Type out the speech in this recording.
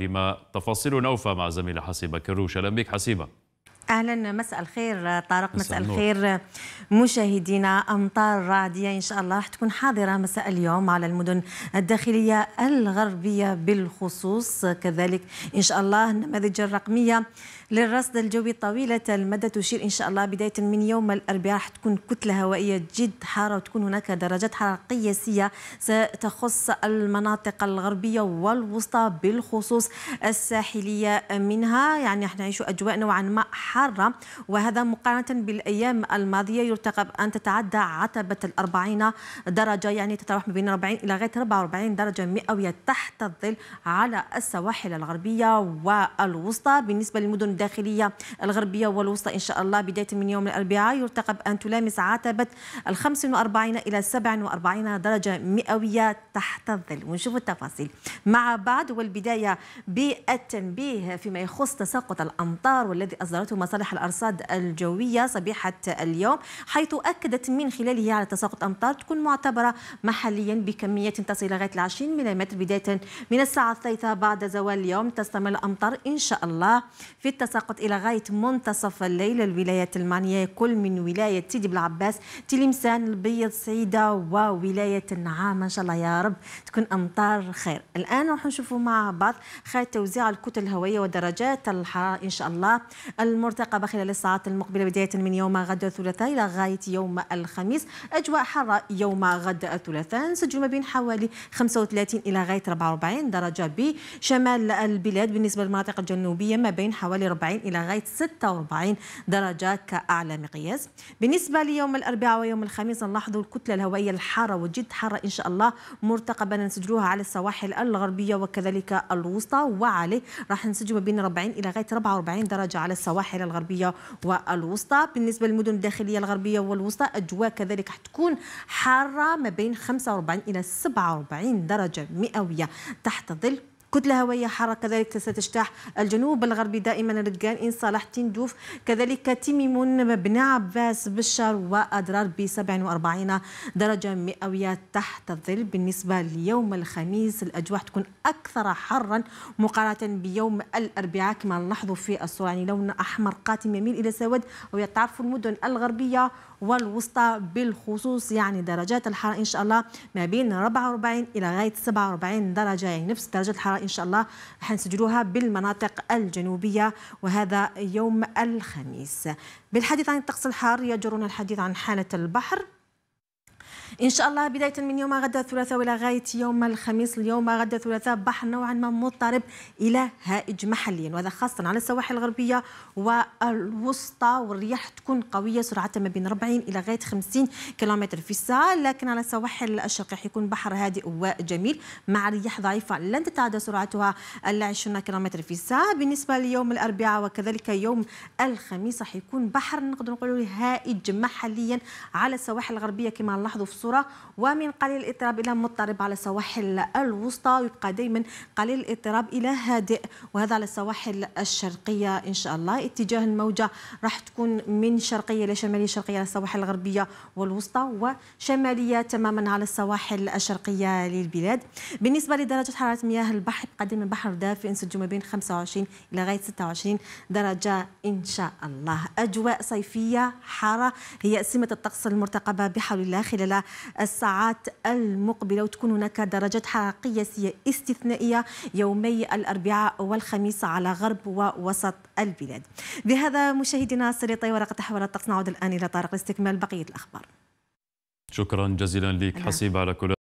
لما تفاصيل أوفى مع زميل حسيبة كروش أهلا بك حسيبة اهلا مساء الخير طارق مساء الخير مشاهدينا امطار رعديه ان شاء الله راح تكون حاضره مساء اليوم على المدن الداخليه الغربيه بالخصوص كذلك ان شاء الله النماذج الرقميه للرصد الجوي طويله المدى تشير ان شاء الله بدايه من يوم الاربعاء راح تكون كتله هوائيه جد حاره وتكون هناك درجات حراره قياسيه ستخص المناطق الغربيه والوسطى بالخصوص الساحليه منها يعني راح نعيش اجواء نوعا ما حارة حارة وهذا مقارنة بالأيام الماضية يرتقب أن تتعدى عتبة الأربعين درجة يعني تتراوح ما بين 40 إلى غاية 44 درجة مئوية تحت الظل على السواحل الغربية والوسطى بالنسبة للمدن الداخلية الغربية والوسطى إن شاء الله بداية من يوم الأربعاء يرتقب أن تلامس عتبة ال 45 إلى 47 درجة مئوية تحت الظل ونشوف التفاصيل مع بعض والبداية بالتنبيه فيما يخص تساقط الأمطار والذي أصدرته مصالح الأرصاد الجوية صبيحة اليوم حيث أكدت من خلاله على تساقط أمطار تكون معتبرة محليا بكمية تصل لغاية 20 ملم بداية من الساعة الثالثة بعد زوال اليوم تستمر الأمطار إن شاء الله في التساقط إلى غاية منتصف الليل الولايات المعنية كل من ولاية سيدي بالعباس تلمسان البيض سعيدة وولاية النعامة إن شاء الله يا رب تكون أمطار خير الآن راح نشوفوا مع بعض خارج توزيع الكتل الهوائية ودرجات الحرارة إن شاء الله المر المرتقبة خلال الساعات المقبلة بداية من يوم غد الثلاثاء إلى غاية يوم الخميس أجواء حارة يوم غد الثلاثاء نسجل ما بين حوالي 35 إلى غاية 44 درجة بشمال البلاد بالنسبة للمناطق الجنوبية ما بين حوالي 40 إلى غاية 46 درجة كأعلى مقياس بالنسبة ليوم الأربعاء ويوم الخميس نلاحظ الكتلة الهوائية الحارة وجد حارة إن شاء الله مرتقبة نسجلوها على السواحل الغربية وكذلك الوسطى وعليه راح نسجل ما بين 40 إلى غاية 44 درجة على السواحل الساحل الغربيه والوسطى بالنسبه للمدن الداخليه الغربيه والوسطى اجواء كذلك حتكون حاره ما بين 45 الى 47 درجه مئويه تحت ظل كتلة هوائية حارة كذلك ستجتاح الجنوب الغربي دائما رقان إن صالح تندوف كذلك تيميمون مبنى عباس بشار وأدرار ب 47 درجة مئوية تحت الظل بالنسبة ليوم الخميس الأجواء تكون أكثر حرا مقارنة بيوم الأربعاء كما نلاحظوا في الصورة يعني لون أحمر قاتم يميل إلى سواد ويتعرف المدن الغربية والوسطى بالخصوص يعني درجات الحرارة إن شاء الله ما بين 44 إلى غاية 47 درجة يعني نفس درجة الحرارة إن شاء الله حنسجلوها بالمناطق الجنوبية وهذا يوم الخميس بالحديث عن الطقس الحار يجرون الحديث عن حالة البحر ان شاء الله بدايه من يوم غدا الثلاثاء ولغايه يوم الخميس اليوم غدا الثلاثاء بحر نوعا ما مضطرب الى هائج محليا وهذا خاصه على السواحل الغربيه والوسطى والرياح تكون قويه سرعتها ما بين 40 الى غايه 50 كيلومتر في الساعه لكن على السواحل الشرقي حيكون بحر هادئ وجميل مع رياح ضعيفه لن تتعدى سرعتها ال 20 كيلومتر في الساعه بالنسبه ليوم الاربعاء وكذلك يوم الخميس راح يكون بحر نقدر نقولوا هائج محليا على السواحل الغربيه كما نلاحظوا في الصورة ومن قليل الاضطراب إلى مضطرب على السواحل الوسطى ويبقى دائما قليل الاضطراب إلى هادئ وهذا على السواحل الشرقية إن شاء الله اتجاه الموجة راح تكون من شرقية إلى شمالية شرقية على السواحل الغربية والوسطى وشمالية تماما على السواحل الشرقية للبلاد بالنسبة لدرجة حرارة مياه البحر يبقى دائما دافئ نسجل ما بين 25 إلى غاية 26 درجة إن شاء الله أجواء صيفية حارة هي سمة الطقس المرتقبة بحول الله خلال الساعات المقبله وتكون هناك درجات حراره قياسيه استثنائيه يومي الاربعاء والخميس على غرب ووسط البلاد. بهذا مشاهدينا السريطي ورقه تحول الطقس نعود الان الى طارق لاستكمال بقيه الاخبار. شكرا جزيلا لك حسيب على كل